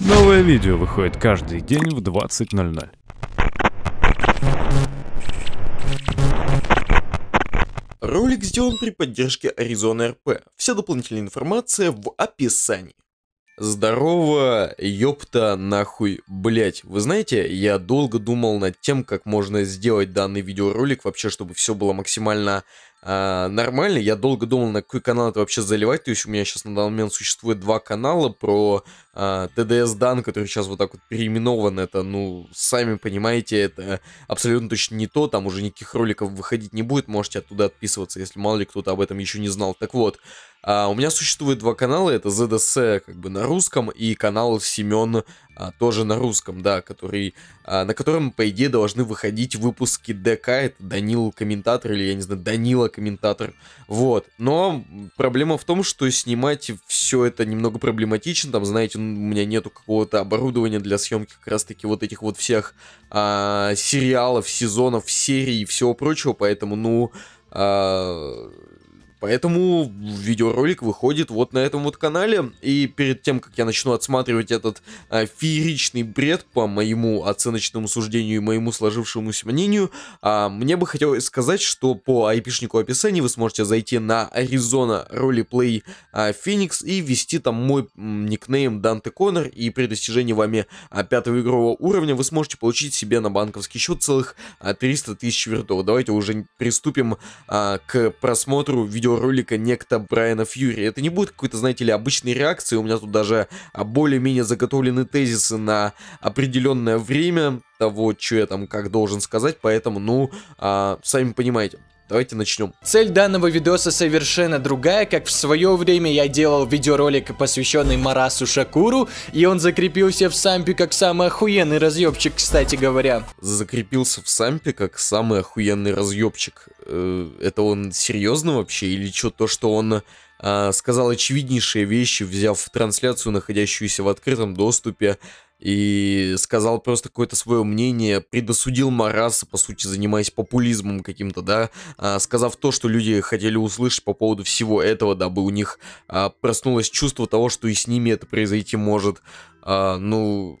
Новое видео выходит каждый день в 20.00. Ролик сделан при поддержке Arizona RP. Вся дополнительная информация в описании. Здорово, ёпта, нахуй, блять. Вы знаете, я долго думал над тем, как можно сделать данный видеоролик вообще, чтобы все было максимально а, нормально. Я долго думал, на какой канал это вообще заливать. То есть у меня сейчас на данный момент существует два канала про а, TDS Дан, который сейчас вот так вот переименован. Это, ну, сами понимаете, это абсолютно точно не то. Там уже никаких роликов выходить не будет. Можете оттуда отписываться, если мало ли кто-то об этом еще не знал. Так вот, а, у меня существует два канала, это ZDC как бы на русском и канал Семен а, тоже на русском, да, который, а, на котором, по идее, должны выходить выпуски ДК, это Данил Комментатор или, я не знаю, Данила Комментатор, вот. Но проблема в том, что снимать все это немного проблематично, там, знаете, у меня нету какого-то оборудования для съемки как раз-таки вот этих вот всех а, сериалов, сезонов, серий и всего прочего, поэтому, ну... А, Поэтому видеоролик выходит вот на этом вот канале. И перед тем, как я начну отсматривать этот а, фееричный бред по моему оценочному суждению и моему сложившемуся мнению, а, мне бы хотелось сказать, что по айпишнику описания вы сможете зайти на Arizona Roleplay а, Phoenix и ввести там мой никнейм Данте Коннор. И при достижении вами а, пятого игрового уровня вы сможете получить себе на банковский счет целых а, 300 тысяч вертов. Давайте уже приступим а, к просмотру видео видеоролика некто Брайана Фьюри. Это не будет какой-то, знаете ли, обычной реакции, у меня тут даже а, более-менее заготовлены тезисы на определенное время того, что я там как должен сказать, поэтому, ну, а, сами понимаете. Давайте начнем. Цель данного видоса совершенно другая, как в свое время я делал видеоролик, посвященный Марасу Шакуру, и он закрепился в сампе как самый охуенный разъебчик, кстати говоря. Закрепился в сампе как самый охуенный разъебчик. Э, это он серьезно вообще? Или что, то, что он а, сказал очевиднейшие вещи, взяв трансляцию, находящуюся в открытом доступе, и сказал просто какое-то свое мнение, предосудил Мараса, по сути, занимаясь популизмом каким-то, да, а, сказав то, что люди хотели услышать по поводу всего этого, дабы у них а, проснулось чувство того, что и с ними это произойти может. А, ну,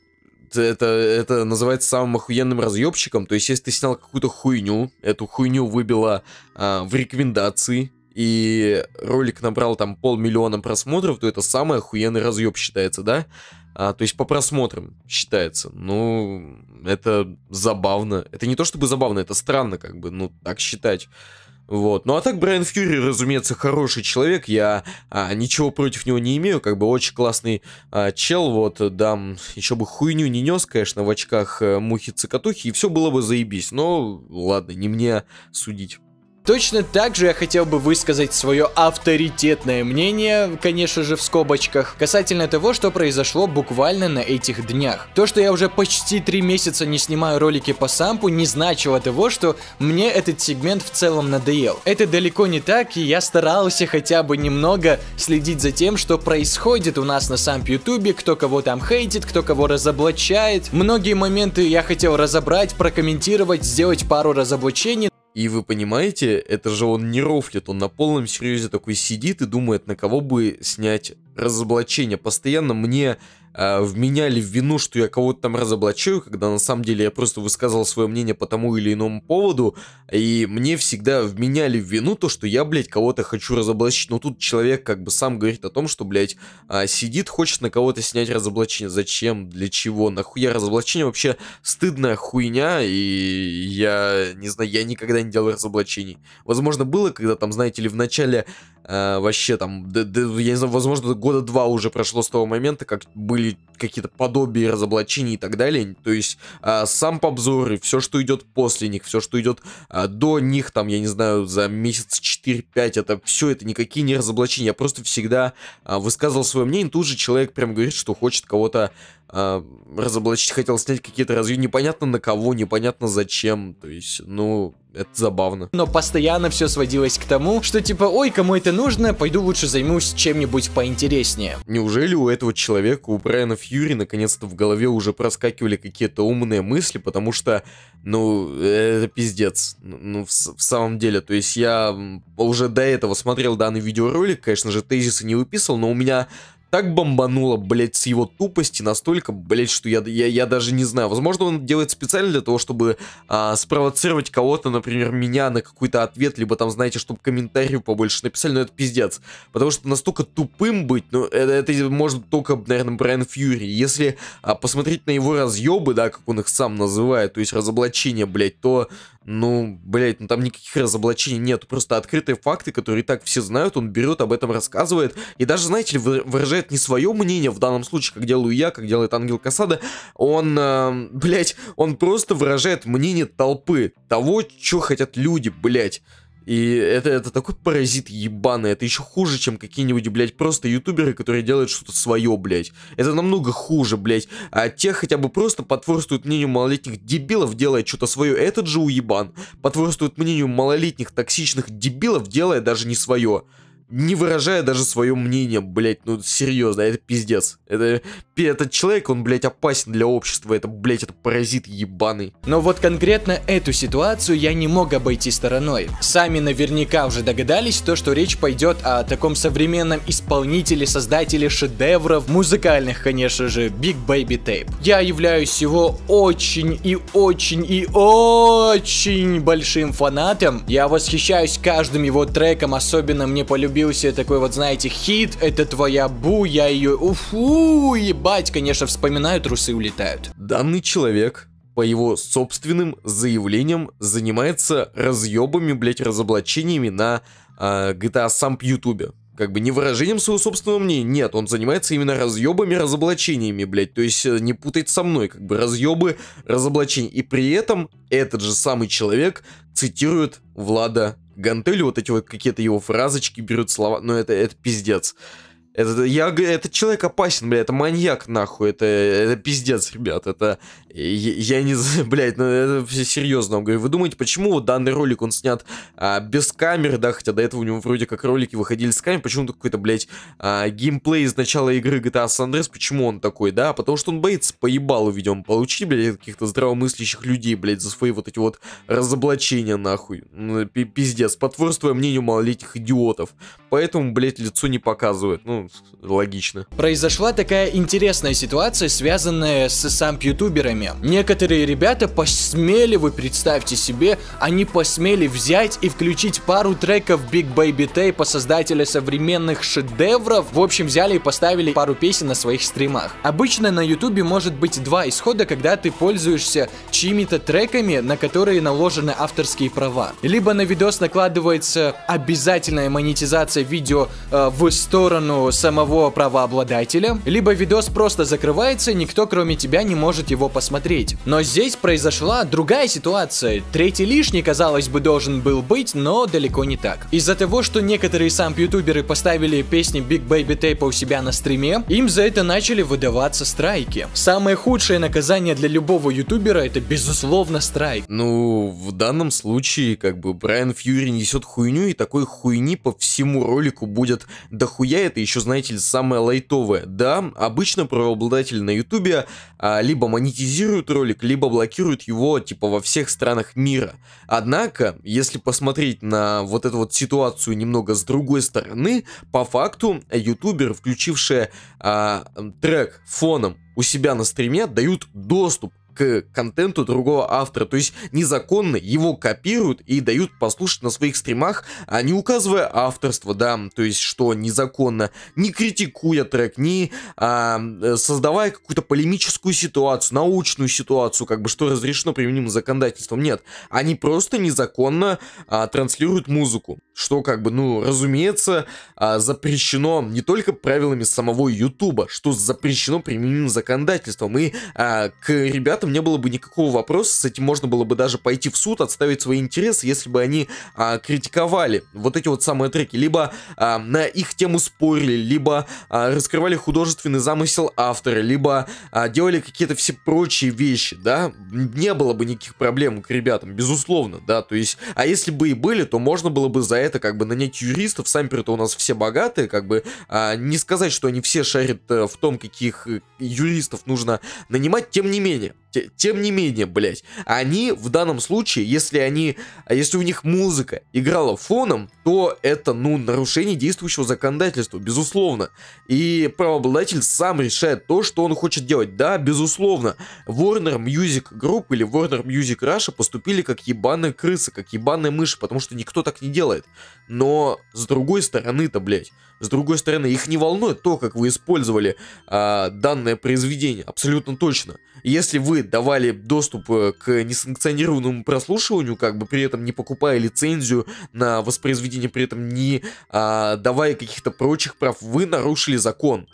это, это называется самым охуенным разъебщиком. То есть, если ты снял какую-то хуйню, эту хуйню выбила в рекомендации, и ролик набрал там полмиллиона просмотров, то это самый охуенный разъеб считается, да? а, то есть по просмотрам считается. Ну, это забавно. Это не то чтобы забавно, это странно, как бы, ну, так считать. Вот. Ну а так Брайан Фьюри, разумеется, хороший человек. Я а, ничего против него не имею. Как бы очень классный а, чел. Вот, дам, еще бы хуйню не нес, конечно, в очках э, мухи цикатухи и все было бы заебись. Но ладно, не мне судить. Точно так же я хотел бы высказать свое авторитетное мнение, конечно же в скобочках, касательно того, что произошло буквально на этих днях. То, что я уже почти три месяца не снимаю ролики по сампу, не значило того, что мне этот сегмент в целом надоел. Это далеко не так, и я старался хотя бы немного следить за тем, что происходит у нас на самп ютубе, кто кого там хейтит, кто кого разоблачает. Многие моменты я хотел разобрать, прокомментировать, сделать пару разоблачений, и вы понимаете, это же он не рофлит, он на полном серьезе такой сидит и думает, на кого бы снять разоблачение. Постоянно мне а, вменяли в вину, что я кого-то там разоблачаю, когда на самом деле я просто высказал свое мнение по тому или иному поводу, и мне всегда вменяли в вину то, что я, блядь, кого-то хочу разоблачить. Но тут человек как бы сам говорит о том, что, блядь, а, сидит, хочет на кого-то снять разоблачение. Зачем? Для чего? Нахуя разоблачение? Вообще стыдная хуйня, и я не знаю, я никогда не делал разоблачений. Возможно, было, когда там, знаете ли, в начале Э, вообще там, да, да, я не знаю, возможно, года два уже прошло с того момента, как были какие-то подобия разоблачений и так далее. То есть э, сам обзоры все, что идет после них, все, что идет э, а, до них, там, я не знаю, за месяц 4-5, это все, это никакие не разоблачения. Я просто всегда э, высказывал свое мнение, тут же человек прям говорит, что хочет кого-то а, разоблачить, хотел снять какие-то разъемы, непонятно на кого, непонятно зачем, то есть, ну, это забавно. Но постоянно все сводилось к тому, что типа, ой, кому это нужно, пойду лучше займусь чем-нибудь поинтереснее. Неужели у этого человека, у Брайана Фьюри, наконец-то в голове уже проскакивали какие-то умные мысли, потому что, ну, это пиздец, ну, ну в, в самом деле, то есть я уже до этого смотрел данный видеоролик, конечно же, тезисы не выписывал, но у меня так бомбануло, блядь, с его тупости настолько, блядь, что я, я, я даже не знаю. Возможно, он делает специально для того, чтобы а, спровоцировать кого-то, например, меня на какой-то ответ, либо там, знаете, чтобы комментарию побольше написали, но это пиздец. Потому что настолько тупым быть, ну, э, это, это может только, наверное, Брайан Фьюри. Если а, посмотреть на его разъебы, да, как он их сам называет, то есть разоблачение, блядь, то ну, блядь, ну там никаких разоблачений нет, просто открытые факты, которые так все знают, он берет, об этом рассказывает, и даже, знаете ли, выражает не свое мнение, в данном случае, как делаю я, как делает Ангел Касада, он, э, блядь, он просто выражает мнение толпы, того, что хотят люди, блядь. И это, это такой паразит ебаный, это еще хуже, чем какие-нибудь, блядь, просто ютуберы, которые делают что-то свое, блядь. Это намного хуже, блядь. А те хотя бы просто потворствуют мнению малолетних дебилов, делая что-то свое. Этот же уебан потворствует мнению малолетних токсичных дебилов, делая даже не свое не выражая даже свое мнение, блядь, ну серьезно, это пиздец. Это, этот человек, он, блядь, опасен для общества, это, блядь, это паразит ебаный. Но вот конкретно эту ситуацию я не мог обойти стороной. Сами наверняка уже догадались то, что речь пойдет о таком современном исполнителе, создателе шедевров, музыкальных, конечно же, Big Baby Tape. Я являюсь его очень и очень и очень большим фанатом. Я восхищаюсь каждым его треком, особенно мне полюбился забил такой вот, знаете, хит, это твоя бу, я ее, уфу, ебать, конечно, вспоминаю, трусы улетают. Данный человек по его собственным заявлениям занимается разъебами, блять, разоблачениями на э, GTA Samp YouTube как бы не выражением своего собственного мнения. Нет, он занимается именно разъебами, разоблачениями, блядь. То есть э, не путать со мной, как бы разъебы, разоблачения. И при этом этот же самый человек цитирует Влада гантели, вот эти вот какие-то его фразочки берут слова, но это, это пиздец. Это, я, этот человек опасен, бля, это маньяк, нахуй, это, это пиздец, ребят, это, я, я не знаю, блядь, ну, это все серьезно, вам говорю, вы думаете, почему вот данный ролик, он снят а, без камеры, да, хотя до этого у него вроде как ролики выходили с камеры, почему какой-то, блядь, а, геймплей из начала игры GTA San Andreas, почему он такой, да, потому что он боится поебалу, видимо, получить, блядь, каких-то здравомыслящих людей, блядь, за свои вот эти вот разоблачения, нахуй, ну, пиздец, потворствуя мнению малолетних идиотов, поэтому, блядь, лицо не показывает, ну, логично. Произошла такая интересная ситуация, связанная с самп-ютуберами. Некоторые ребята посмели, вы представьте себе, они посмели взять и включить пару треков Big Baby Tape, создателя современных шедевров. В общем, взяли и поставили пару песен на своих стримах. Обычно на ютубе может быть два исхода, когда ты пользуешься чьими-то треками, на которые наложены авторские права. Либо на видос накладывается обязательная монетизация видео э, в сторону видео самого правообладателя, либо видос просто закрывается, никто кроме тебя не может его посмотреть. Но здесь произошла другая ситуация. Третий лишний, казалось бы, должен был быть, но далеко не так. Из-за того, что некоторые сам ютуберы поставили песни Big Baby Tape у себя на стриме, им за это начали выдаваться страйки. Самое худшее наказание для любого ютубера это, безусловно, страйк. Ну, в данном случае, как бы, Брайан Фьюри несет хуйню, и такой хуйни по всему ролику будет дохуя, это еще еще, знаете ли, самое лайтовое. Да, обычно правообладатели на ютубе а, либо монетизируют ролик, либо блокируют его, типа, во всех странах мира. Однако, если посмотреть на вот эту вот ситуацию немного с другой стороны, по факту, ютубер, включивший а, трек фоном у себя на стриме, дают доступ к контенту другого автора. То есть незаконно его копируют и дают послушать на своих стримах, а не указывая авторство, да, то есть что незаконно, не критикуя трек, не а, э, создавая какую-то полемическую ситуацию, научную ситуацию, как бы что разрешено применимым законодательством. Нет, они просто незаконно а, транслируют музыку что как бы, ну, разумеется, а, запрещено не только правилами самого Ютуба, что запрещено применимым законодательством, и а, к ребятам не было бы никакого вопроса, с этим можно было бы даже пойти в суд, отставить свои интересы, если бы они а, критиковали вот эти вот самые треки, либо а, на их тему спорили, либо а, раскрывали художественный замысел автора, либо а, делали какие-то все прочие вещи, да, не было бы никаких проблем к ребятам, безусловно, да, то есть, а если бы и были, то можно было бы за это это как бы нанять юристов, сами при этом у нас все богатые, как бы а, не сказать, что они все шарят а, в том, каких э, юристов нужно нанимать, тем не менее, те, тем не менее, блять, они в данном случае, если они, а, если у них музыка играла фоном, то это, ну, нарушение действующего законодательства, безусловно, и правообладатель сам решает то, что он хочет делать, да, безусловно, Warner Music Group или Warner Music Russia поступили как ебаные крысы, как ебаные мыши, потому что никто так не делает. Но с другой стороны-то, блядь, с другой стороны, их не волнует то, как вы использовали а, данное произведение, абсолютно точно. Если вы давали доступ э, к несанкционированному прослушиванию, как бы при этом не покупая лицензию на воспроизведение, при этом не а, давая каких-то прочих прав, вы нарушили закон.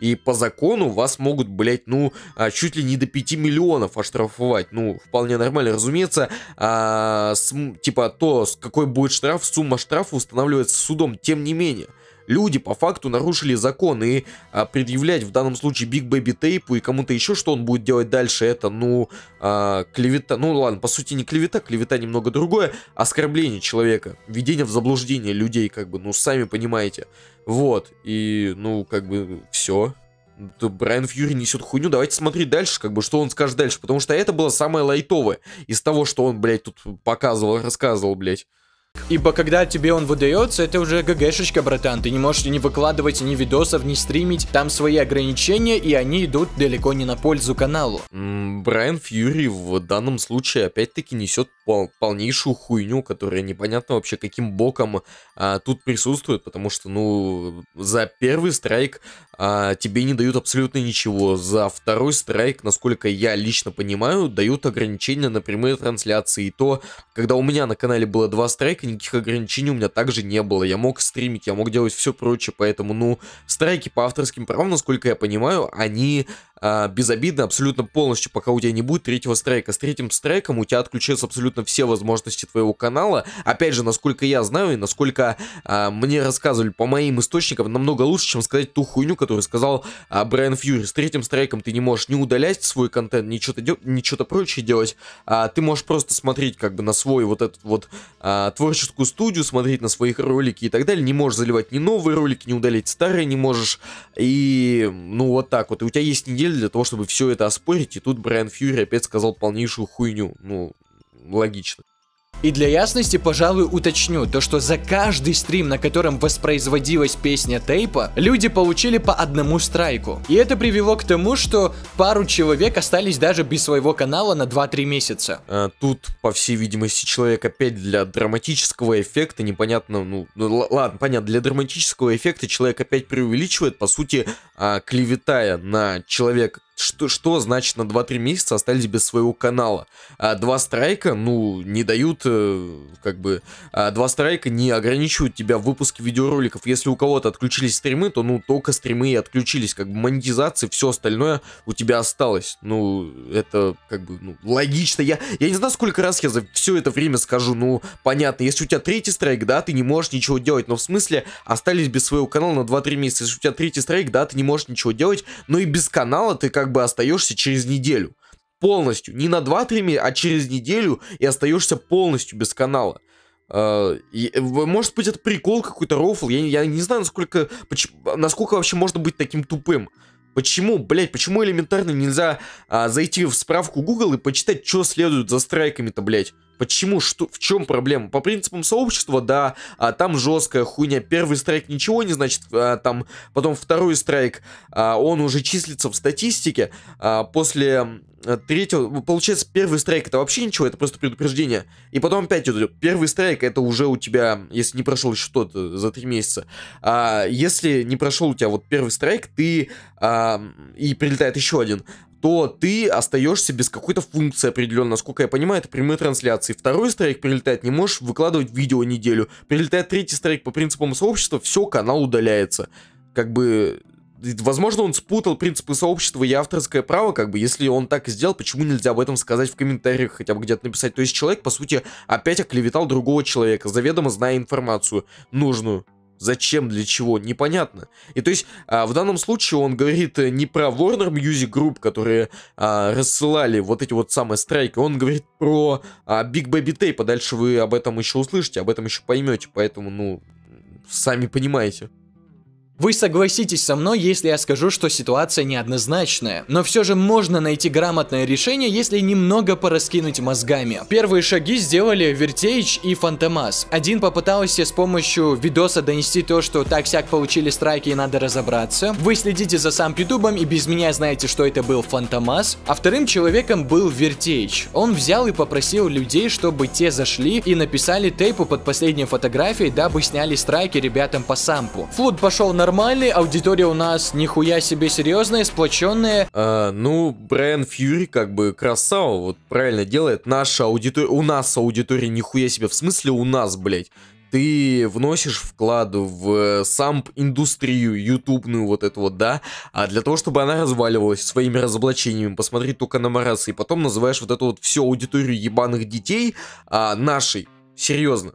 И по закону вас могут, блядь, ну, а, чуть ли не до 5 миллионов оштрафовать. Ну, вполне нормально, разумеется. А, с, типа то, какой будет штраф, сумма штрафа устанавливается судом. Тем не менее, люди по факту нарушили закон, и а, предъявлять в данном случае Биг Бэби Тейпу и кому-то еще, что он будет делать дальше, это, ну, а, клевета, ну ладно, по сути не клевета, клевета немного другое, оскорбление человека, введение в заблуждение людей, как бы, ну, сами понимаете, вот, и, ну, как бы, все, Брайан Фьюри несет хуйню, давайте смотреть дальше, как бы, что он скажет дальше, потому что это было самое лайтовое из того, что он, блядь, тут показывал, рассказывал, блядь. Ибо когда тебе он выдается, это уже ГГшечка, братан. Ты не можешь ни выкладывать ни видосов, ни стримить. Там свои ограничения, и они идут далеко не на пользу каналу. М Брайан Фьюри в данном случае опять-таки несет полнейшую хуйню, которая непонятно вообще каким боком а, тут присутствует, потому что, ну, за первый страйк а, тебе не дают абсолютно ничего. За второй страйк, насколько я лично понимаю, дают ограничения на прямые трансляции. И то, когда у меня на канале было два страйка, никаких ограничений у меня также не было. Я мог стримить, я мог делать все прочее, поэтому, ну, страйки по авторским правам, насколько я понимаю, они а, безобидно абсолютно полностью, пока у тебя не будет третьего страйка. С третьим страйком у тебя отключаются абсолютно все возможности твоего канала. Опять же, насколько я знаю и насколько а, мне рассказывали по моим источникам, намного лучше, чем сказать ту хуйню, которую сказал а, Брайан Фьюри. С третьим страйком ты не можешь не удалять свой контент, ничего то ни что-то прочее делать. А, ты можешь просто смотреть как бы на свой вот этот вот а, творческую студию, смотреть на своих ролики и так далее. Не можешь заливать ни новые ролики, не удалить старые не можешь. И ну вот так вот. И у тебя есть неделя недель для того, чтобы все это оспорить, и тут Брайан Фьюри опять сказал полнейшую хуйню. Ну, логично. И для ясности, пожалуй, уточню то, что за каждый стрим, на котором воспроизводилась песня тейпа, люди получили по одному страйку. И это привело к тому, что пару человек остались даже без своего канала на 2-3 месяца. А, тут, по всей видимости, человек опять для драматического эффекта, непонятно, ну, ну ладно, понятно, для драматического эффекта человек опять преувеличивает, по сути, а, клеветая на человека, что, что значит на 2-3 месяца остались без своего канала. А два страйка, ну, не дают, э, как бы, а два страйка не ограничивают тебя в выпуске видеороликов. Если у кого-то отключились стримы, то, ну, только стримы и отключились, как бы, монетизация, все остальное у тебя осталось. Ну, это, как бы, ну, логично. Я, я не знаю, сколько раз я за все это время скажу, ну, понятно, если у тебя третий страйк, да, ты не можешь ничего делать, но в смысле остались без своего канала на 2-3 месяца. Если у тебя третий страйк, да, ты не можешь ничего делать, но и без канала ты как как бы остаешься через неделю. Полностью. Не на 2-3 месяца, а через неделю и остаешься полностью без канала. А, может быть, это прикол какой-то рофл. Я, я не знаю, насколько, почему, насколько вообще можно быть таким тупым. Почему, блядь, почему элементарно нельзя а, зайти в справку Google и почитать, что следует за страйками-то, блядь? Почему? Что, в чем проблема? По принципам сообщества, да, а, там жесткая хуйня. Первый страйк ничего не значит, а, там потом второй страйк, а, он уже числится в статистике. А, после э, третьего, ну, получается, первый страйк это вообще ничего, это просто предупреждение. И потом опять идет. Первый страйк это уже у тебя, если не прошел еще что-то э, за три месяца. А, если не прошел у тебя вот первый страйк, ты а, и прилетает еще один то ты остаешься без какой-то функции определенно. Насколько я понимаю, это прямые трансляции. Второй страйк прилетает, не можешь выкладывать видео неделю. Прилетает третий страйк по принципам сообщества, все, канал удаляется. Как бы Возможно, он спутал принципы сообщества и авторское право, как бы, если он так и сделал, почему нельзя об этом сказать в комментариях, хотя бы где-то написать. То есть человек, по сути, опять оклеветал другого человека, заведомо зная информацию нужную. Зачем, для чего, непонятно. И то есть а, в данном случае он говорит э, не про Warner Music Group, которые а, рассылали вот эти вот самые страйки, он говорит про а, Big Baby Tape, а дальше вы об этом еще услышите, об этом еще поймете, поэтому, ну, сами понимаете. Вы согласитесь со мной, если я скажу, что ситуация неоднозначная, но все же можно найти грамотное решение, если немного пораскинуть мозгами. Первые шаги сделали Вертеич и Фантомас. Один попытался с помощью видоса донести то, что так-сяк получили страйки и надо разобраться. Вы следите за сам Ютубом и без меня знаете, что это был Фантомас. А вторым человеком был Вертеич. Он взял и попросил людей, чтобы те зашли и написали тейпу под последней фотографией, дабы сняли страйки ребятам по сампу. Флуд пошел на нормальный, аудитория у нас нихуя себе серьезная, сплоченная. А, ну, Брайан Фьюри как бы красава, вот правильно делает. Наша аудитория, у нас аудитория нихуя себе, в смысле у нас, блядь ты вносишь вклад в э, сам индустрию ютубную вот эту вот, да, а для того, чтобы она разваливалась своими разоблачениями, посмотреть только на Мараса, и потом называешь вот эту вот всю аудиторию ебаных детей а, нашей, серьезно,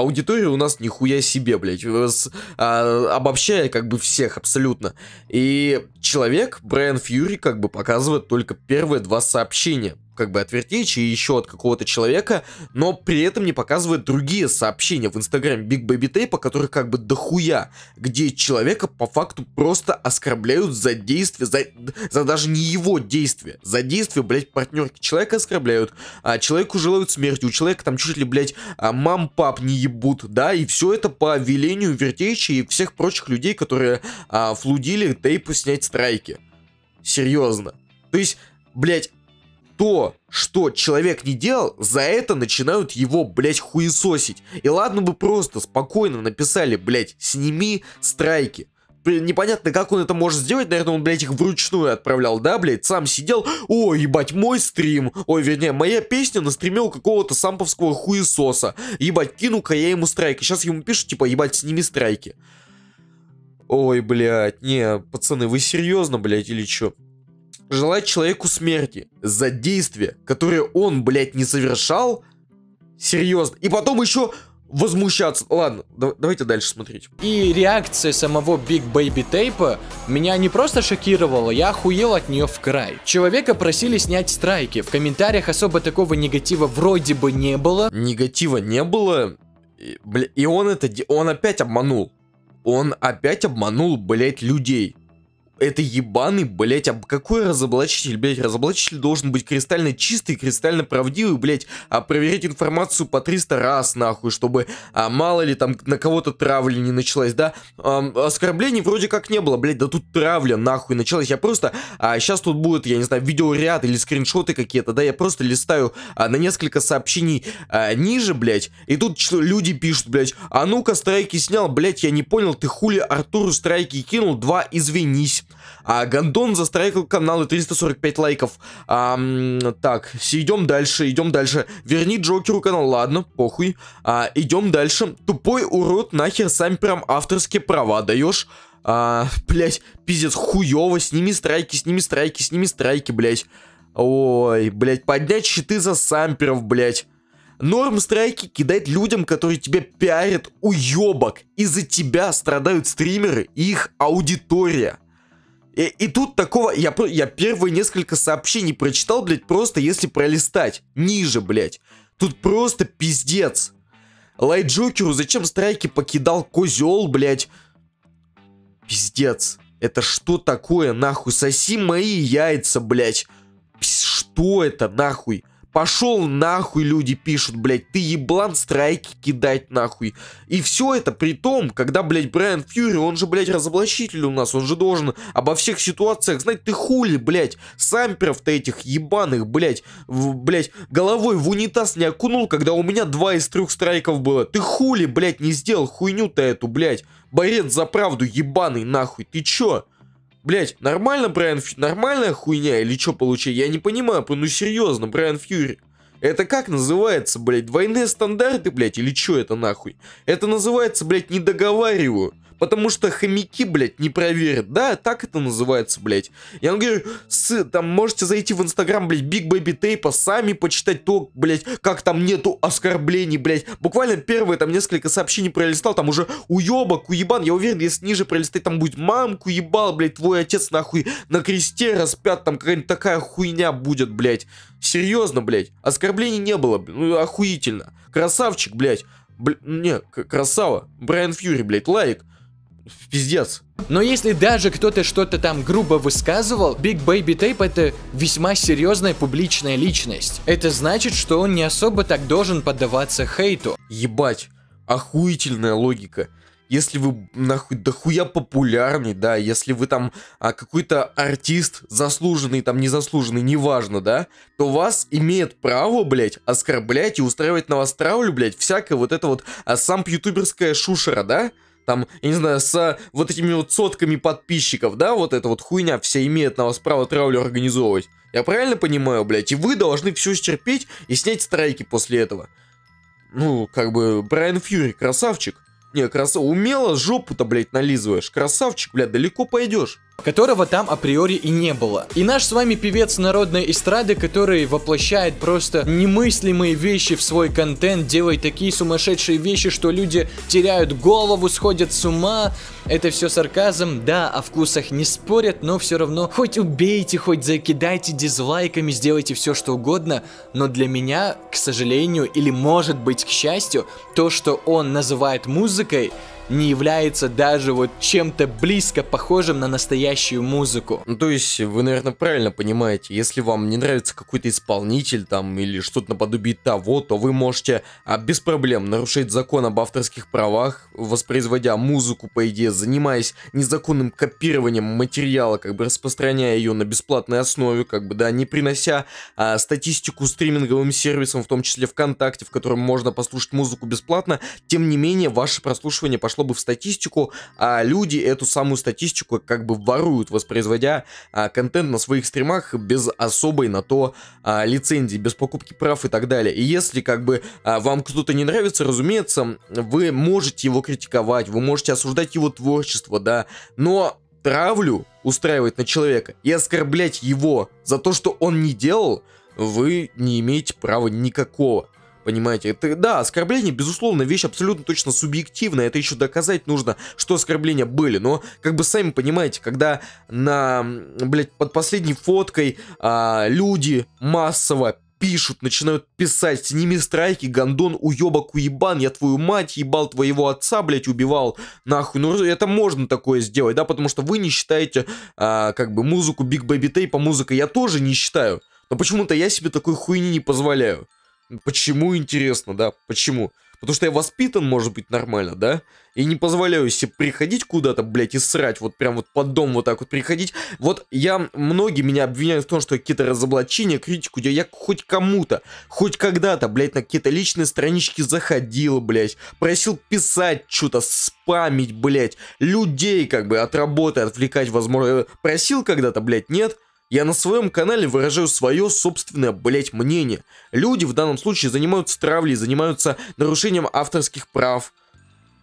аудитория у нас нихуя себе, блядь, с, а, обобщая как бы всех абсолютно. И человек, Брайан Фьюри, как бы показывает только первые два сообщения как бы от и еще от какого-то человека, но при этом не показывает другие сообщения в инстаграме Big Baby Tape, которых как бы дохуя, где человека по факту просто оскорбляют за действие, за, за даже не его действие, за действие, блядь, партнерки человека оскорбляют, а человеку желают смерти, у человека там чуть ли, блядь, а, мам, пап не ебут, да, и все это по велению Вертечи и всех прочих людей, которые а, флудили Тейпу снять страйки. Серьезно. То есть, блядь, то, что человек не делал, за это начинают его, блядь, хуесосить. И ладно бы просто спокойно написали, блядь, сними страйки. Непонятно, как он это может сделать, наверное, он, блядь, их вручную отправлял, да, блядь, сам сидел, о, ебать, мой стрим, ой, вернее, моя песня на стриме у какого-то самповского хуесоса, ебать, кину-ка я ему страйки, сейчас ему пишут, типа, ебать, сними страйки. Ой, блядь, не, пацаны, вы серьезно, блядь, или чё? желать человеку смерти за действия, которые он, блядь, не совершал, серьезно. И потом еще возмущаться. Ладно, давайте дальше смотреть. И реакция самого Big Baby Tape меня не просто шокировала, я охуел от нее в край. Человека просили снять страйки, в комментариях особо такого негатива вроде бы не было. Негатива не было, и, бля, и он это, он опять обманул. Он опять обманул, блять, людей это ебаный, блять, а какой разоблачитель, блять, разоблачитель должен быть кристально чистый, кристально правдивый, блять, а проверять информацию по 300 раз, нахуй, чтобы, а, мало ли, там, на кого-то травля не началась, да, а, оскорблений вроде как не было, блять, да тут травля, нахуй, началась, я просто, а, сейчас тут будет, я не знаю, видеоряд или скриншоты какие-то, да, я просто листаю а, на несколько сообщений а, ниже, блять, и тут люди пишут, блять, а ну-ка, страйки снял, блять, я не понял, ты хули Артуру страйки кинул, два, извинись. А, Гандон застрайкал каналы, 345 лайков. А, так, идем дальше, идем дальше. Верни Джокеру канал, ладно, похуй. А, идем дальше. Тупой урод, нахер сами прям авторские права даешь. А, блять, пиздец, хуёво, сними страйки, сними страйки, сними страйки, блять. Ой, блять, поднять щиты за самперов, блять. Норм страйки кидает людям, которые тебя пиарят, уебок. Из-за тебя страдают стримеры и их аудитория. И, и тут такого... Я, я первые несколько сообщений прочитал, блядь, просто если пролистать. Ниже, блядь. Тут просто пиздец. Лайтджокеру зачем страйки покидал козел, блядь? Пиздец. Это что такое, нахуй? Соси мои яйца, блядь. Пс, что это, нахуй? Пошел нахуй, люди пишут, блядь, ты еблан, страйки кидать нахуй. И все это при том, когда, блядь, Брайан Фьюри, он же, блядь, разоблачитель у нас, он же должен обо всех ситуациях знать, ты хули, блядь, самперов-то этих ебаных, блядь, в, блядь, головой в унитаз не окунул, когда у меня два из трех страйков было. Ты хули, блядь, не сделал хуйню-то эту, блядь. Борец за правду ебаный, нахуй, ты чё? Блять, нормально Брайан Фьюри? Нормальная хуйня или что получи? Я не понимаю, ну серьезно, Брайан Фьюри. Это как называется, блять, двойные стандарты, блять, или что это нахуй? Это называется, блять, не договариваю. Потому что хомяки, блядь, не проверят. Да, так это называется, блядь. Я вам говорю, с, там можете зайти в инстаграм, блядь, Big Baby Tape, а сами почитать то, блядь, как там нету оскорблений, блядь. Буквально первые там несколько сообщений пролистал, там уже уебок, уебан. Я уверен, если ниже пролистать, там будет мамку ебал, блядь, твой отец нахуй на кресте распят, там какая-нибудь такая хуйня будет, блядь. Серьезно, блядь. Оскорблений не было, блядь. ну охуительно. Красавчик, блядь. Бля, не, красава. Брайан Фьюри, блядь, лайк пиздец. Но если даже кто-то что-то там грубо высказывал, Big Baby Tape это весьма серьезная публичная личность. Это значит, что он не особо так должен поддаваться хейту. Ебать, охуительная логика если вы нахуй дохуя популярный, да, если вы там а, какой-то артист, заслуженный, там, незаслуженный, неважно, да, то вас имеет право, блядь, оскорблять и устраивать на вас травлю, блядь, всякое вот это вот а, сам ютуберская шушера, да? там, я не знаю, с э, вот этими вот сотками подписчиков, да, вот эта вот хуйня вся имеет на вас право травлю организовывать. Я правильно понимаю, блядь? И вы должны все стерпеть и снять страйки после этого. Ну, как бы, Брайан Фьюри, красавчик. Не, красав... умело жопу-то, блядь, нализываешь. Красавчик, блядь, далеко пойдешь которого там априори и не было. И наш с вами певец народной эстрады, который воплощает просто немыслимые вещи в свой контент, делает такие сумасшедшие вещи, что люди теряют голову, сходят с ума. Это все сарказм, да, о вкусах не спорят, но все равно хоть убейте, хоть закидайте дизлайками, сделайте все что угодно, но для меня, к сожалению, или может быть к счастью, то, что он называет музыкой, не является даже вот чем-то близко похожим на настоящую музыку. Ну, то есть, вы, наверное, правильно понимаете, если вам не нравится какой-то исполнитель там или что-то наподобие того, то вы можете а, без проблем нарушить закон об авторских правах, воспроизводя музыку, по идее, занимаясь незаконным копированием материала, как бы распространяя ее на бесплатной основе, как бы, да, не принося а, статистику стриминговым сервисам, в том числе ВКонтакте, в котором можно послушать музыку бесплатно, тем не менее, ваше прослушивание пошло вошло бы в статистику, а люди эту самую статистику как бы воруют, воспроизводя а, контент на своих стримах без особой на то а, лицензии, без покупки прав и так далее. И если как бы а, вам кто-то не нравится, разумеется, вы можете его критиковать, вы можете осуждать его творчество, да, но травлю устраивать на человека и оскорблять его за то, что он не делал, вы не имеете права никакого. Понимаете, это, да, оскорбление, безусловно, вещь абсолютно точно субъективная, это еще доказать нужно, что оскорбления были, но, как бы сами понимаете, когда на, блядь, под последней фоткой а, люди массово пишут, начинают писать, сними страйки, гондон, уебок, уебан, я твою мать ебал, твоего отца, блядь, убивал, нахуй. Ну, это можно такое сделать, да, потому что вы не считаете, а, как бы, музыку Big Baby Тейпа музыкой, я тоже не считаю. Но почему-то я себе такой хуйни не позволяю. Почему интересно, да? Почему? Потому что я воспитан, может быть, нормально, да? И не позволяю себе приходить куда-то, блядь, и срать, вот прям вот под дом вот так вот приходить. Вот я, многие меня обвиняют в том, что какие-то разоблачения, критику, я, я хоть кому-то, хоть когда-то, блядь, на какие-то личные странички заходил, блядь, просил писать что-то, спамить, блядь, людей, как бы, от работы отвлекать, возможно, просил когда-то, блядь, нет, я на своем канале выражаю свое собственное, блять, мнение. Люди в данном случае занимаются травлей, занимаются нарушением авторских прав.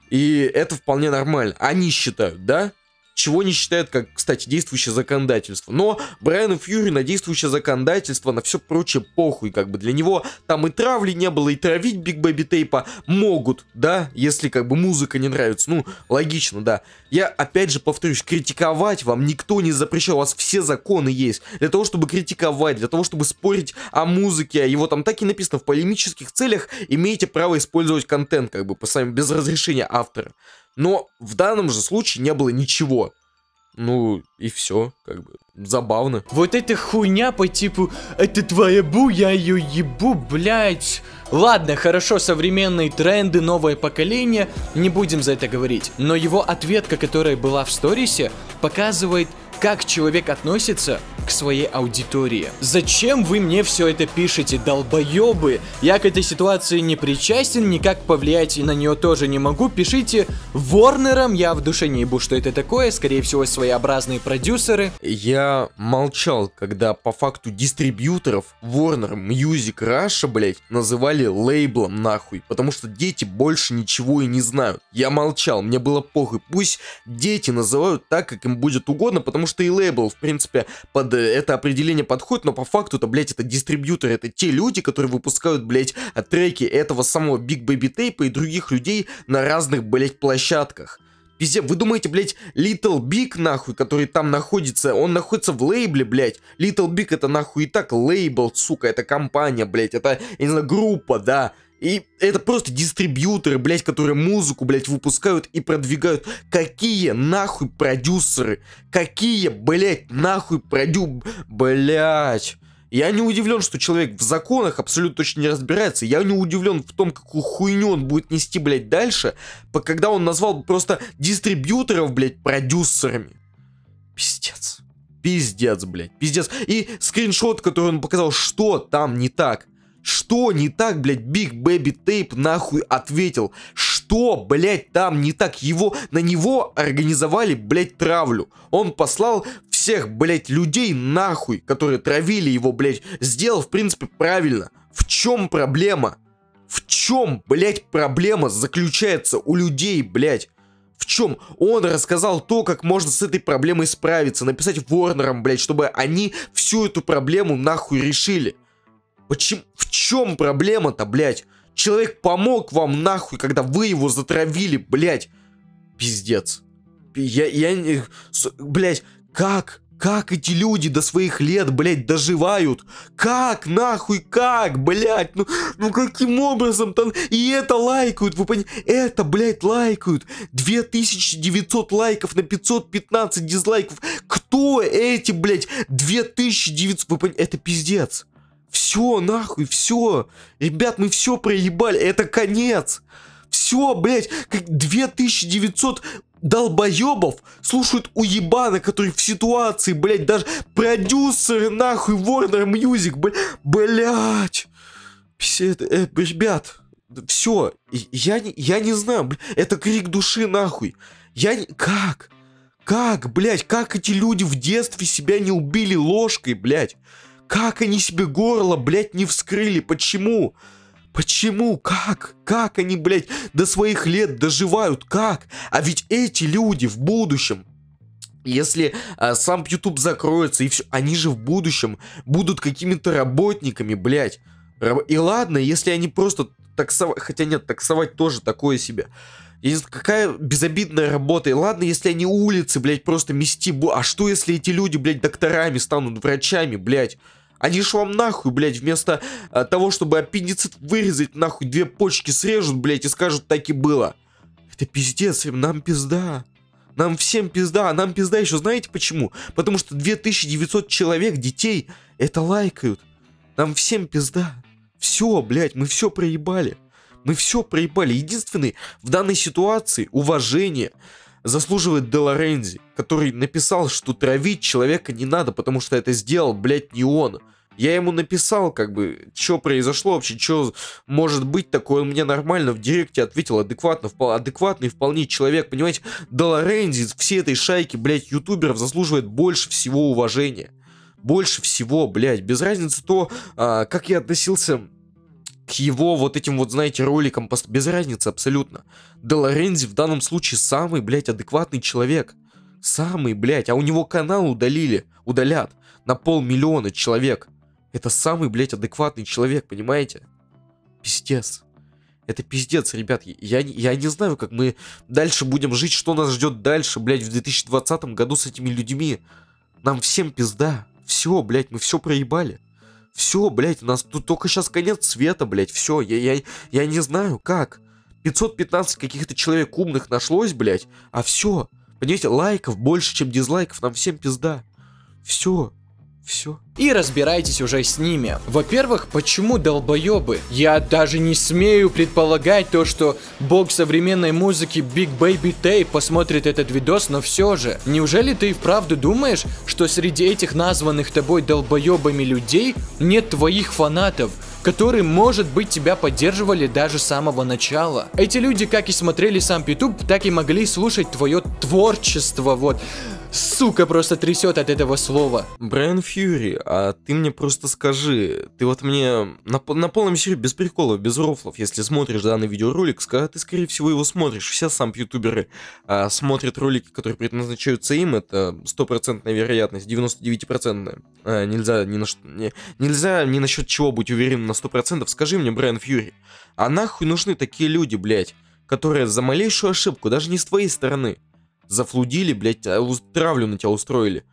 И это вполне нормально. Они считают, да? чего не считает, как, кстати, действующее законодательство. Но Брайан Фьюри на действующее законодательство, на все прочее похуй, как бы для него там и травли не было, и травить Биг Бэби Тейпа могут, да, если как бы музыка не нравится. Ну, логично, да. Я опять же повторюсь, критиковать вам никто не запрещал, у вас все законы есть для того, чтобы критиковать, для того, чтобы спорить о музыке, его там так и написано, в полемических целях имеете право использовать контент, как бы, по самим, без разрешения автора. Но в данном же случае не было ничего. Ну, и все, как бы, забавно. Вот эта хуйня по типу «Это твоя бу, я ее ебу, блядь». Ладно, хорошо, современные тренды, новое поколение, не будем за это говорить. Но его ответка, которая была в сторисе, показывает как человек относится к своей аудитории. Зачем вы мне все это пишете, долбоебы? Я к этой ситуации не причастен, никак повлиять на нее тоже не могу. Пишите Ворнером, я в душе не ебу, что это такое, скорее всего, своеобразные продюсеры. Я молчал, когда по факту дистрибьюторов Warner Music Russia, блять, называли лейблом нахуй, потому что дети больше ничего и не знают. Я молчал, мне было похуй, пусть дети называют так, как им будет угодно, потому что и лейбл, в принципе, под э, это определение подходит, но по факту это, блядь, это дистрибьюторы, это те люди, которые выпускают, блядь, э, треки этого самого Big Baby Tape и других людей на разных, блядь, площадках. Пиздец, вы думаете, блядь, Little Big, нахуй, который там находится, он находится в лейбле, блядь. Little Big это нахуй и так лейбл, сука, это компания, блядь, это, я не знаю, группа, да. И это просто дистрибьюторы, блядь, которые музыку, блядь, выпускают и продвигают. Какие нахуй продюсеры? Какие, блядь, нахуй продю... Блядь. Я не удивлен, что человек в законах абсолютно точно не разбирается. Я не удивлен в том, какую хуйню он будет нести, блядь, дальше, когда он назвал просто дистрибьюторов, блядь, продюсерами. Пиздец. Пиздец, блядь. Пиздец. И скриншот, который он показал, что там не так. Что не так, блядь, Биг Бэби Тейп нахуй ответил? Что, блядь, там не так? Его, на него организовали, блядь, травлю. Он послал всех, блядь, людей нахуй, которые травили его, блядь. Сделал, в принципе, правильно. В чем проблема? В чем, блядь, проблема заключается у людей, блядь? В чем? Он рассказал то, как можно с этой проблемой справиться, написать Ворнерам, блядь, чтобы они всю эту проблему нахуй решили. Почему? В чем проблема-то, блядь? Человек помог вам нахуй, когда вы его затравили, блядь. Пиздец. Я, я не... Блядь, как? Как эти люди до своих лет, блядь, доживают? Как, нахуй, как, блядь? Ну, ну каким образом там? И это лайкают, вы понимаете? Это, блядь, лайкают. 2900 лайков на 515 дизлайков. Кто эти, блядь, 2900? Вы понимаете? Это пиздец. Все, нахуй, все. Ребят, мы все проебали. Это конец. Все, блядь, как 2900 долбоебов слушают уебана, который в ситуации, блядь, даже продюсеры, нахуй, Warner Music, блядь. Это, э, ребят, все, я, не, я не знаю, блядь, это крик души, нахуй. Я не... Как? Как, блядь, как эти люди в детстве себя не убили ложкой, блядь? Как они себе горло, блядь, не вскрыли? Почему? Почему? Как? Как они, блядь, до своих лет доживают? Как? А ведь эти люди в будущем, если а, сам YouTube закроется и все, они же в будущем будут какими-то работниками, блядь. И ладно, если они просто таксовать, хотя нет, таксовать тоже такое себе. Я не знаю, какая безобидная работа. И ладно, если они улицы, блядь, просто мести... бу. А что, если эти люди, блядь, докторами станут, врачами, блядь? Они ж вам нахуй, блядь, вместо а, того, чтобы аппендицит вырезать, нахуй, две почки срежут, блядь, и скажут, так и было. Это пиздец, нам пизда. Нам всем пизда, а нам пизда еще знаете почему? Потому что 2900 человек, детей, это лайкают. Нам всем пизда. Все, блядь, мы все проебали. Мы все проебали. Единственный в данной ситуации уважение заслуживает Делорензи, который написал, что травить человека не надо, потому что это сделал, блядь, не он. Я ему написал, как бы, что произошло вообще, что может быть такое. Он мне нормально в директе ответил, адекватно, впол- адекватный вполне человек, понимаете. Долорензи, все этой шайки, блядь, ютуберов заслуживает больше всего уважения. Больше всего, блядь, без разницы то, а, как я относился к его вот этим вот, знаете, роликам, без разницы абсолютно. Делорензи в данном случае самый, блядь, адекватный человек. Самый, блядь, а у него канал удалили, удалят на полмиллиона человек. Это самый, блядь, адекватный человек, понимаете? Пиздец. Это пиздец, ребят. Я, я не знаю, как мы дальше будем жить, что нас ждет дальше, блядь, в 2020 году с этими людьми. Нам всем пизда. Все, блядь, мы все проебали. Все, блядь, у нас тут только сейчас конец света, блядь, все, я, я, я не знаю, как. 515 каких-то человек умных нашлось, блядь, а все. Понимаете, лайков больше, чем дизлайков, нам всем пизда. Все. Все. И разбирайтесь уже с ними. Во-первых, почему долбоебы? Я даже не смею предполагать то, что бог современной музыки Big Baby Tay посмотрит этот видос, но все же. Неужели ты и вправду думаешь, что среди этих названных тобой долбоебами людей нет твоих фанатов? которые, может быть, тебя поддерживали даже с самого начала. Эти люди как и смотрели сам YouTube, так и могли слушать твое творчество, вот. Сука, просто трясет от этого слова. Брайан Фьюри, а ты мне просто скажи, ты вот мне на, на полном серьезе, без приколов, без рофлов, если смотришь данный видеоролик, ты, скорее всего, его смотришь. Все сам ютуберы а, смотрят ролики, которые предназначаются им, это стопроцентная вероятность, 99%. А, нельзя, ни на, что не, нельзя ни насчет чего быть уверен на 100%. Скажи мне, Брайан Фьюри, а нахуй нужны такие люди, блядь? которые за малейшую ошибку, даже не с твоей стороны, зафлудили, блядь, а травлю на тебя устроили.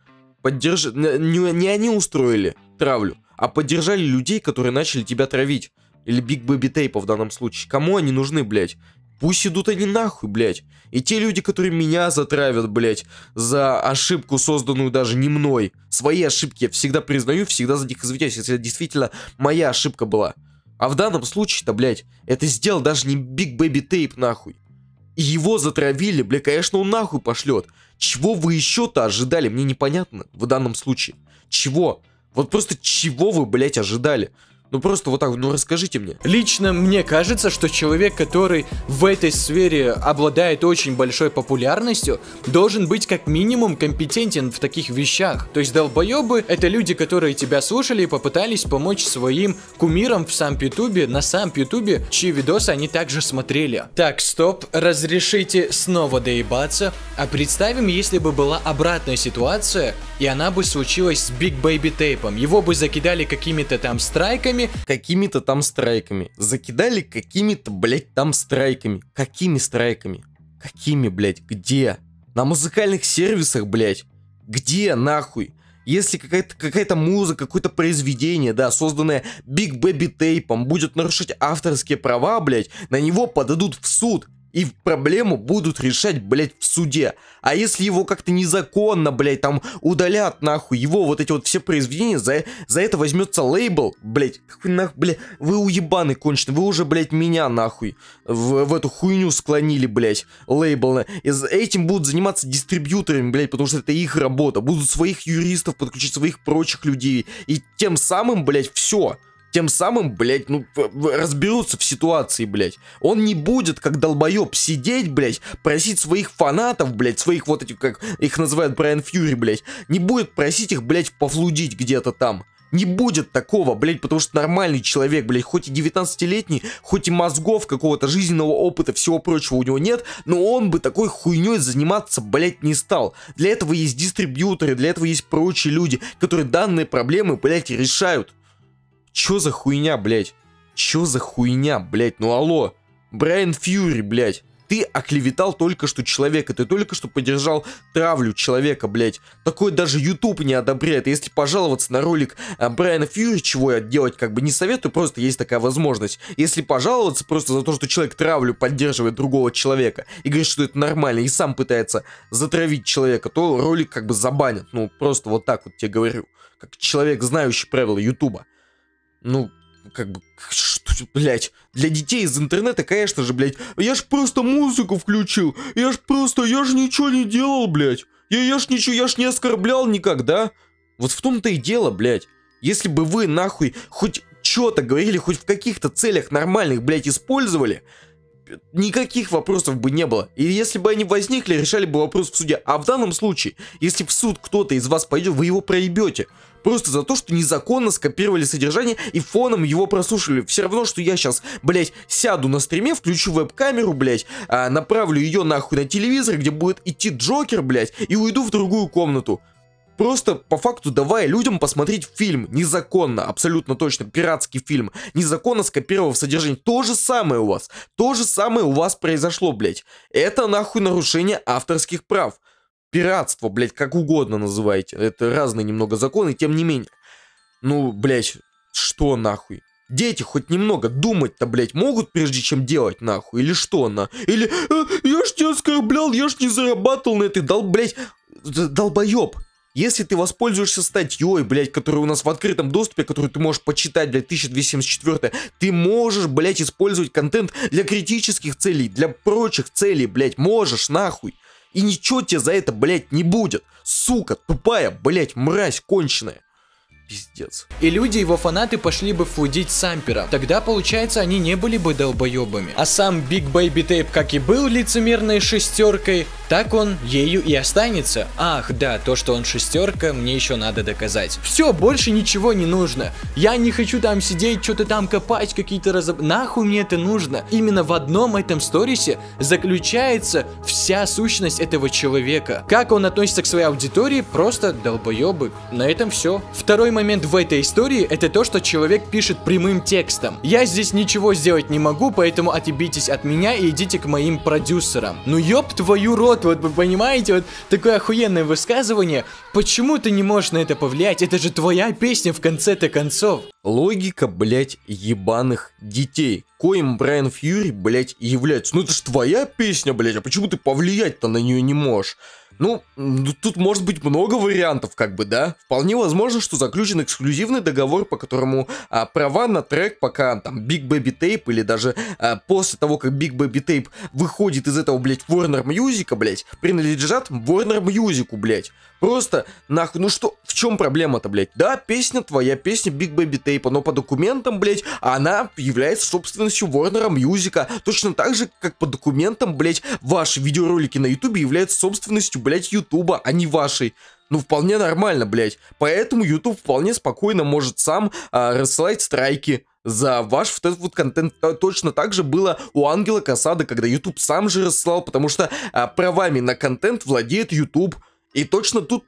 Поддерж... Не, не они устроили травлю, а поддержали людей, которые начали тебя травить. Или Биг Бэби Тейпа в данном случае. Кому они нужны, блядь? Пусть идут они нахуй, блядь. И те люди, которые меня затравят, блядь, за ошибку, созданную даже не мной. Свои ошибки я всегда признаю, всегда за них извиняюсь, если это действительно моя ошибка была. А в данном случае-то, блядь, это сделал даже не Биг Бэби Тейп, нахуй его затравили, бля, конечно, он нахуй пошлет. Чего вы еще-то ожидали? Мне непонятно в данном случае. Чего? Вот просто чего вы, блядь, ожидали? Ну просто вот так, ну расскажите мне. Лично мне кажется, что человек, который в этой сфере обладает очень большой популярностью, должен быть как минимум компетентен в таких вещах. То есть долбоебы это люди, которые тебя слушали и попытались помочь своим кумирам в сам Ютубе, на сам Ютубе, чьи видосы они также смотрели. Так, стоп, разрешите снова доебаться, а представим, если бы была обратная ситуация, и она бы случилась с Биг Бэйби Тейпом, его бы закидали какими-то там страйками, какими-то там страйками. Закидали какими-то, блядь, там страйками. Какими страйками? Какими, блядь, где? На музыкальных сервисах, блядь. Где, нахуй? Если какая-то какая музыка, какое-то произведение, да, созданное Биг Бэби Тейпом, будет нарушать авторские права, блядь, на него подадут в суд и проблему будут решать, блядь, в суде. А если его как-то незаконно, блядь, там удалят, нахуй, его вот эти вот все произведения, за, за это возьмется лейбл, блядь, какой нахуй, блядь, вы уебаны кончены, вы уже, блядь, меня, нахуй, в, в эту хуйню склонили, блядь, лейбл. И этим будут заниматься дистрибьюторами, блядь, потому что это их работа. Будут своих юристов подключить, своих прочих людей. И тем самым, блядь, все тем самым, блядь, ну, разберутся в ситуации, блядь. Он не будет, как долбоеб, сидеть, блядь, просить своих фанатов, блядь, своих вот этих, как их называют Брайан Фьюри, блядь, не будет просить их, блядь, пофлудить где-то там. Не будет такого, блядь, потому что нормальный человек, блядь, хоть и 19-летний, хоть и мозгов, какого-то жизненного опыта, всего прочего у него нет, но он бы такой хуйней заниматься, блядь, не стал. Для этого есть дистрибьюторы, для этого есть прочие люди, которые данные проблемы, блядь, решают. Чё за хуйня, блядь? Чё за хуйня, блядь? Ну алло, Брайан Фьюри, блядь. Ты оклеветал только что человека, ты только что поддержал травлю человека, блядь. Такое даже YouTube не одобряет. Если пожаловаться на ролик а, Брайана Фьюри, чего я делать как бы не советую, просто есть такая возможность. Если пожаловаться просто за то, что человек травлю поддерживает другого человека и говорит, что это нормально, и сам пытается затравить человека, то ролик как бы забанят. Ну, просто вот так вот тебе говорю. Как человек, знающий правила Ютуба ну, как бы, что, блядь, для детей из интернета, конечно же, блядь, я ж просто музыку включил, я ж просто, я ж ничего не делал, блядь, я, я ж ничего, я ж не оскорблял никогда. Вот в том-то и дело, блядь, если бы вы, нахуй, хоть что-то говорили, хоть в каких-то целях нормальных, блядь, использовали, никаких вопросов бы не было. И если бы они возникли, решали бы вопрос в суде. А в данном случае, если в суд кто-то из вас пойдет, вы его проебете. Просто за то, что незаконно скопировали содержание и фоном его прослушали. Все равно, что я сейчас, блядь, сяду на стриме, включу веб-камеру, блядь, а, направлю ее нахуй на телевизор, где будет идти Джокер, блядь, и уйду в другую комнату. Просто по факту давая людям посмотреть фильм незаконно, абсолютно точно, пиратский фильм, незаконно скопировав содержание. То же самое у вас, то же самое у вас произошло, блядь. Это нахуй нарушение авторских прав. Пиратство, блядь, как угодно называйте. Это разные немного законы, тем не менее. Ну, блядь, что нахуй? Дети хоть немного думать-то, блядь, могут, прежде чем делать, нахуй, или что, она Или, э, я ж тебя оскорблял, я ж не зарабатывал на этой дал, блядь, долбоеб. Если ты воспользуешься статьей, блядь, которая у нас в открытом доступе, которую ты можешь почитать, блядь, 1274, ты можешь, блядь, использовать контент для критических целей, для прочих целей, блядь, можешь, нахуй. И ничего тебе за это, блядь, не будет. Сука, тупая, блядь, мразь конченая пиздец. И люди, его фанаты пошли бы флудить Сампера. Тогда, получается, они не были бы долбоебами. А сам Биг Бэйби Тейп как и был лицемерной шестеркой, так он ею и останется. Ах, да, то, что он шестерка, мне еще надо доказать. Все, больше ничего не нужно. Я не хочу там сидеть, что-то там копать, какие-то разоб... Нахуй мне это нужно? Именно в одном этом сторисе заключается вся сущность этого человека. Как он относится к своей аудитории, просто долбоебы. На этом все. Второй момент в этой истории, это то, что человек пишет прямым текстом. Я здесь ничего сделать не могу, поэтому отебитесь от меня и идите к моим продюсерам. Ну ёб твою рот, вот вы понимаете, вот такое охуенное высказывание. Почему ты не можешь на это повлиять? Это же твоя песня в конце-то концов. Логика, блять, ебаных детей. Коим Брайан Фьюри, блять, является. Ну это же твоя песня, блять, а почему ты повлиять-то на нее не можешь? Ну, тут может быть много вариантов, как бы, да. Вполне возможно, что заключен эксклюзивный договор, по которому а, права на трек, пока там Big Baby Tape или даже а, после того, как Big Baby Tape выходит из этого, блядь, Warner Music, блядь, принадлежат Warner Music, блядь. Просто нахуй, ну что, в чем проблема-то, блядь? Да, песня твоя, песня Big Baby Tape, но по документам, блядь, она является собственностью Warner Music. А точно так же, как по документам, блядь, ваши видеоролики на YouTube являются собственностью блядь, Ютуба, а не вашей. Ну, вполне нормально, блядь. Поэтому YouTube вполне спокойно может сам а, рассылать страйки за ваш вот этот вот контент. Точно так же было у Ангела Касада, когда YouTube сам же рассылал, потому что а, правами на контент владеет YouTube. И точно тут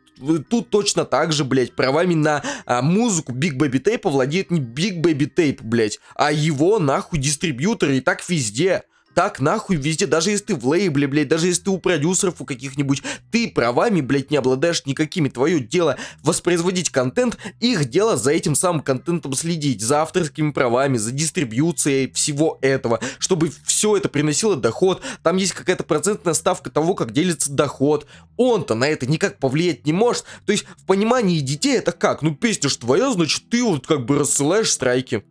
Тут точно так же, блядь, правами на а, музыку Big Baby Tape владеет не Big Baby Tape, блядь, а его нахуй дистрибьюторы и так везде так нахуй везде, даже если ты в лейбле, блядь, даже если ты у продюсеров у каких-нибудь, ты правами, блядь, не обладаешь никакими. Твое дело воспроизводить контент, их дело за этим самым контентом следить, за авторскими правами, за дистрибьюцией всего этого, чтобы все это приносило доход. Там есть какая-то процентная ставка того, как делится доход. Он-то на это никак повлиять не может. То есть в понимании детей это как? Ну песня ж твоя, значит ты вот как бы рассылаешь страйки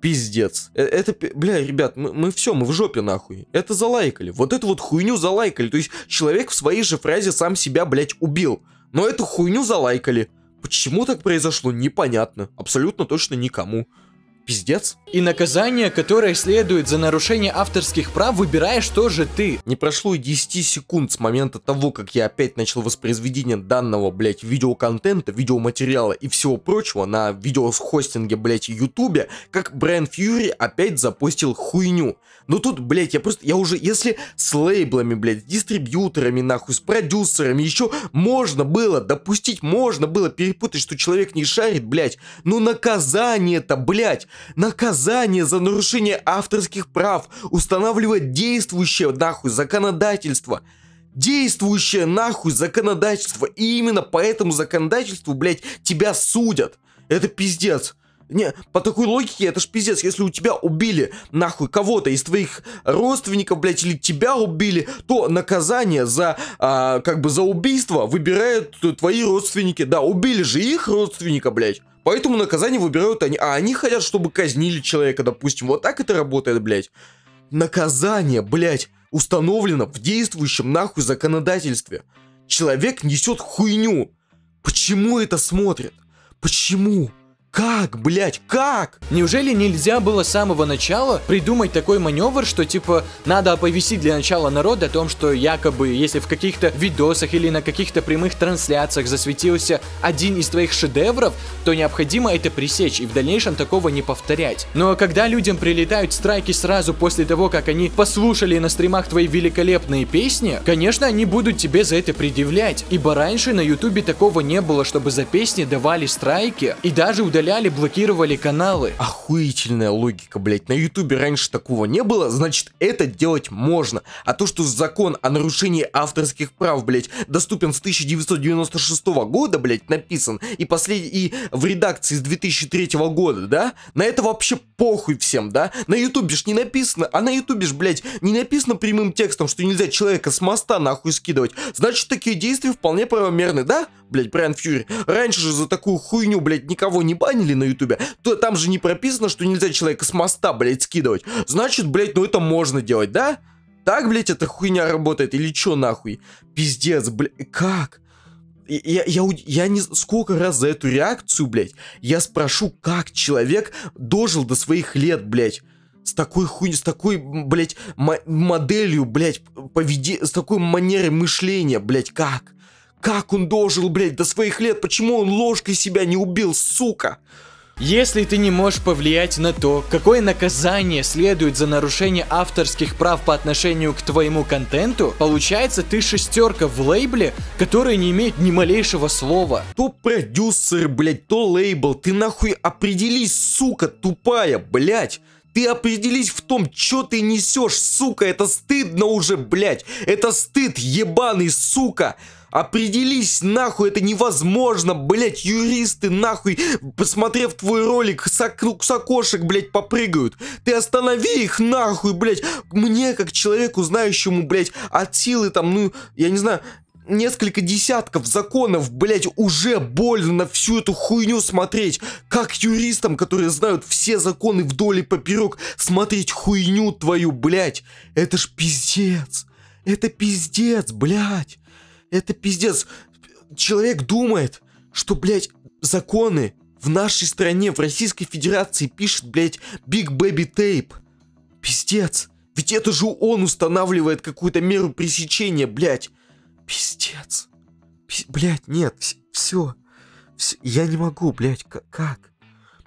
пиздец. Э, это, бля, ребят, мы, мы все, мы в жопе нахуй. Это залайкали. Вот эту вот хуйню залайкали. То есть человек в своей же фразе сам себя, блядь, убил. Но эту хуйню залайкали. Почему так произошло, непонятно. Абсолютно точно никому пиздец. И наказание, которое следует за нарушение авторских прав, выбираешь тоже ты. Не прошло и 10 секунд с момента того, как я опять начал воспроизведение данного, блять, видеоконтента, видеоматериала и всего прочего на видеохостинге, блять, ютубе, как Брайан Фьюри опять запустил хуйню. Но ну тут, блять, я просто, я уже, если с лейблами, блять, дистрибьюторами, нахуй, с продюсерами еще можно было допустить, можно было перепутать, что человек не шарит, блять, но ну наказание-то, блять, наказание за нарушение авторских прав устанавливает действующее нахуй законодательство. Действующее нахуй законодательство. И именно по этому законодательству, блядь, тебя судят. Это пиздец. Не, по такой логике это ж пиздец, если у тебя убили нахуй кого-то из твоих родственников, блядь, или тебя убили, то наказание за, а, как бы, за убийство выбирают твои родственники. Да, убили же их родственника, блядь. Поэтому наказание выбирают они. А они хотят, чтобы казнили человека, допустим. Вот так это работает, блядь. Наказание, блядь, установлено в действующем нахуй законодательстве. Человек несет хуйню. Почему это смотрят? Почему? Как, блядь, как? Неужели нельзя было с самого начала придумать такой маневр, что типа надо оповестить для начала народ о том, что якобы если в каких-то видосах или на каких-то прямых трансляциях засветился один из твоих шедевров, то необходимо это пресечь и в дальнейшем такого не повторять. Но ну, а когда людям прилетают страйки сразу после того, как они послушали на стримах твои великолепные песни, конечно, они будут тебе за это предъявлять, ибо раньше на ютубе такого не было, чтобы за песни давали страйки и даже удаляли удаляли, блокировали каналы. Охуительная логика, блять. На ютубе раньше такого не было, значит это делать можно. А то, что закон о нарушении авторских прав, блять, доступен с 1996 года, блять, написан, и, послед... и в редакции с 2003 года, да? На это вообще похуй всем, да? На ютубе ж не написано, а на ютубе ж, блять, не написано прямым текстом, что нельзя человека с моста нахуй скидывать. Значит, такие действия вполне правомерны, да? блядь, Брайан Фьюри. Раньше же за такую хуйню, блядь, никого не банили на ютубе. То там же не прописано, что нельзя человека с моста, блядь, скидывать. Значит, блядь, ну это можно делать, да? Так, блядь, эта хуйня работает или чё нахуй? Пиздец, блядь, как? я, я, я не сколько раз за эту реакцию, блядь, я спрошу, как человек дожил до своих лет, блядь. С такой хуйней, с такой, блядь, моделью, блядь, поведи, с такой манерой мышления, блядь, как? Как он дожил, блядь, до своих лет? Почему он ложкой себя не убил, сука? Если ты не можешь повлиять на то, какое наказание следует за нарушение авторских прав по отношению к твоему контенту, получается ты шестерка в лейбле, который не имеет ни малейшего слова. То продюсер, блядь, то лейбл, ты нахуй определись, сука, тупая, блядь. Ты определись в том, что ты несешь, сука, это стыдно уже, блядь. Это стыд, ебаный, сука. Определись нахуй, это невозможно, блять, юристы нахуй, посмотрев твой ролик, сок, ну, сокошек, блять, попрыгают. Ты останови их нахуй, блять. Мне, как человеку, знающему, блять, от силы там, ну, я не знаю, несколько десятков законов, блять, уже больно на всю эту хуйню смотреть. Как юристам, которые знают все законы вдоль и поперек, смотреть хуйню твою, блять. Это ж пиздец. Это пиздец, блять. Это пиздец. Человек думает, что, блядь, законы в нашей стране, в Российской Федерации пишет, блядь, Big Baby Tape. Пиздец. Ведь это же он устанавливает какую-то меру пресечения, блядь. Пиздец. Пи блядь, нет, все, все. Все. Я не могу, блядь, как?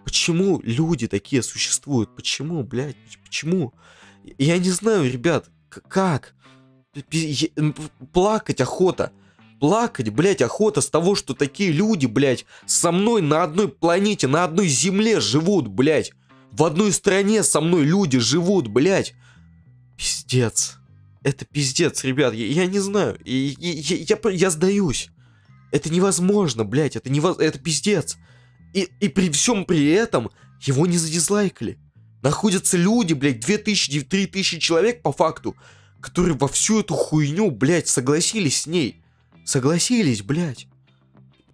Почему люди такие существуют? Почему, блядь, почему? Я не знаю, ребят, как? плакать охота. Плакать, блядь, охота с того, что такие люди, блядь, со мной на одной планете, на одной земле живут, блядь. В одной стране со мной люди живут, блядь. Пиздец. Это пиздец, ребят, я, я не знаю. Я, я, я, я сдаюсь. Это невозможно, блядь, это, невоз... это пиздец. И, и при всем при этом его не задизлайкали. Находятся люди, блядь, 2000-3000 человек по факту, которые во всю эту хуйню, блядь, согласились с ней. Согласились, блядь.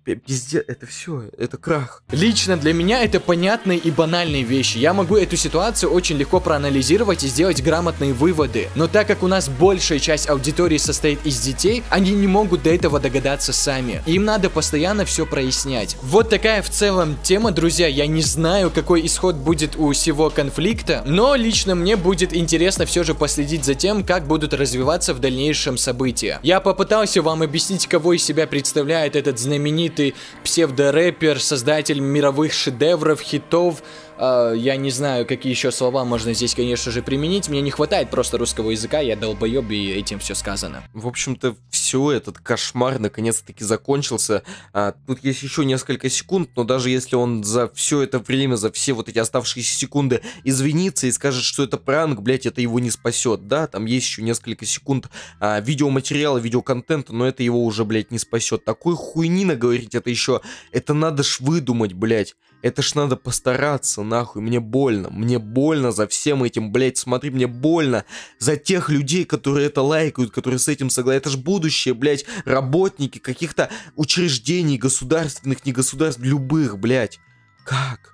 Пиздец, это все, это крах. Лично для меня это понятные и банальные вещи. Я могу эту ситуацию очень легко проанализировать и сделать грамотные выводы. Но так как у нас большая часть аудитории состоит из детей, они не могут до этого догадаться сами. Им надо постоянно все прояснять. Вот такая в целом тема, друзья. Я не знаю, какой исход будет у всего конфликта, но лично мне будет интересно все же последить за тем, как будут развиваться в дальнейшем события. Я попытался вам объяснить, кого из себя представляет этот знаменитый знаменитый псевдорэпер, создатель мировых шедевров, хитов, Э, я не знаю, какие еще слова можно здесь, конечно же, применить. Мне не хватает просто русского языка, я долбоеб, и этим все сказано. В общем-то, все, этот кошмар наконец-таки закончился. А, тут есть еще несколько секунд, но даже если он за все это время, за все вот эти оставшиеся секунды извинится и скажет, что это пранк, блять, это его не спасет, да, там есть еще несколько секунд а, видеоматериала, видеоконтента, но это его уже, блять, не спасет. Такой хуйнина говорить это еще, это надо ж выдумать, блять. Это ж надо постараться, нахуй, мне больно, мне больно за всем этим, блядь, смотри, мне больно за тех людей, которые это лайкают, которые с этим согласны. Это ж будущее, блядь, работники каких-то учреждений, государственных, не государств, любых, блядь. Как?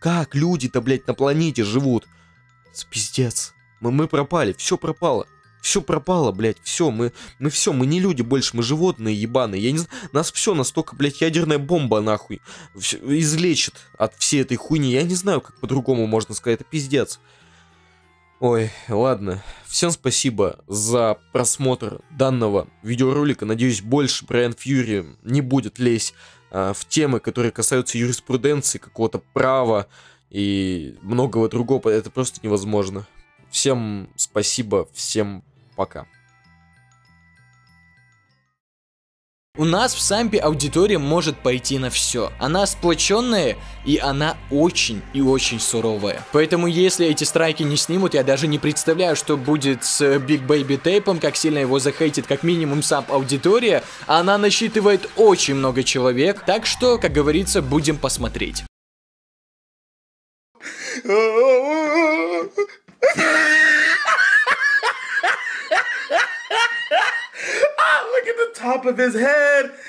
Как люди-то, блядь, на планете живут? Пиздец. Мы, мы пропали, все пропало все пропало, блядь, все, мы, мы все, мы не люди больше, мы животные ебаные, я не знаю, нас все настолько, блядь, ядерная бомба, нахуй, все, излечит от всей этой хуйни, я не знаю, как по-другому можно сказать, это пиздец. Ой, ладно. Всем спасибо за просмотр данного видеоролика. Надеюсь, больше Брайан Фьюри не будет лезть а, в темы, которые касаются юриспруденции, какого-то права и многого другого. Это просто невозможно. Всем спасибо, всем Пока. У нас в Сампе аудитория может пойти на все. Она сплоченная и она очень и очень суровая. Поэтому если эти страйки не снимут, я даже не представляю, что будет с э, Big Baby Тейпом, как сильно его захейтит как минимум Самп аудитория. Она насчитывает очень много человек, так что, как говорится, будем посмотреть. ah, look at the top of his head.